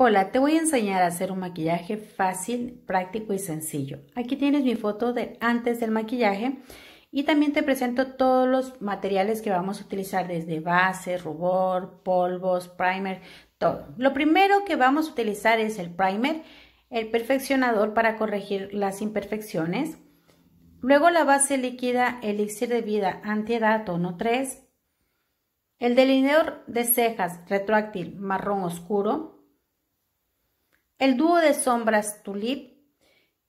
Hola, te voy a enseñar a hacer un maquillaje fácil, práctico y sencillo. Aquí tienes mi foto de antes del maquillaje y también te presento todos los materiales que vamos a utilizar desde base, rubor, polvos, primer, todo. Lo primero que vamos a utilizar es el primer, el perfeccionador para corregir las imperfecciones. Luego la base líquida Elixir de Vida Antiedad tono 3. El delineador de cejas retroactil marrón oscuro el dúo de sombras Tulip.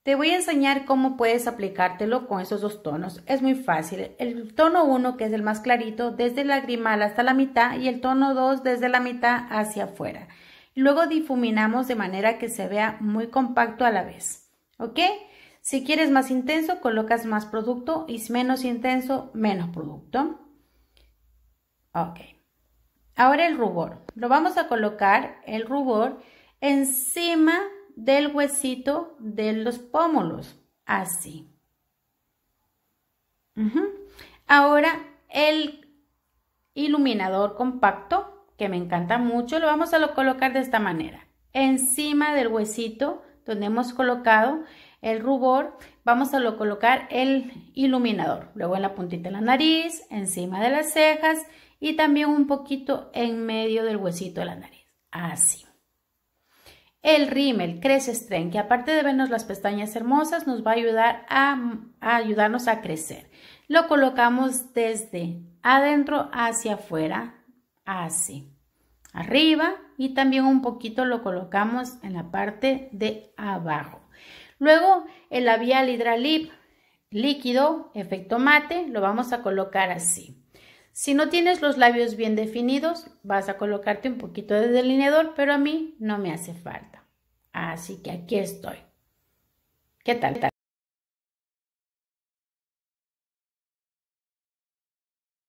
Te voy a enseñar cómo puedes aplicártelo con esos dos tonos. Es muy fácil. El tono 1, que es el más clarito, desde la grimal hasta la mitad y el tono 2 desde la mitad hacia afuera. Luego difuminamos de manera que se vea muy compacto a la vez. ¿Ok? Si quieres más intenso, colocas más producto y menos intenso, menos producto. Ok. Ahora el rubor. Lo vamos a colocar, el rubor encima del huesito de los pómulos, así. Ahora el iluminador compacto, que me encanta mucho, lo vamos a colocar de esta manera. Encima del huesito donde hemos colocado el rubor, vamos a lo colocar el iluminador. Luego en la puntita de la nariz, encima de las cejas y también un poquito en medio del huesito de la nariz. Así el rímel Crece Strength, que aparte de vernos las pestañas hermosas, nos va a ayudar a, ayudarnos a crecer. Lo colocamos desde adentro hacia afuera, así, arriba y también un poquito lo colocamos en la parte de abajo. Luego el labial Hidralip líquido efecto mate lo vamos a colocar así. Si no tienes los labios bien definidos, vas a colocarte un poquito de delineador, pero a mí no me hace falta. Así que aquí estoy. ¿Qué tal?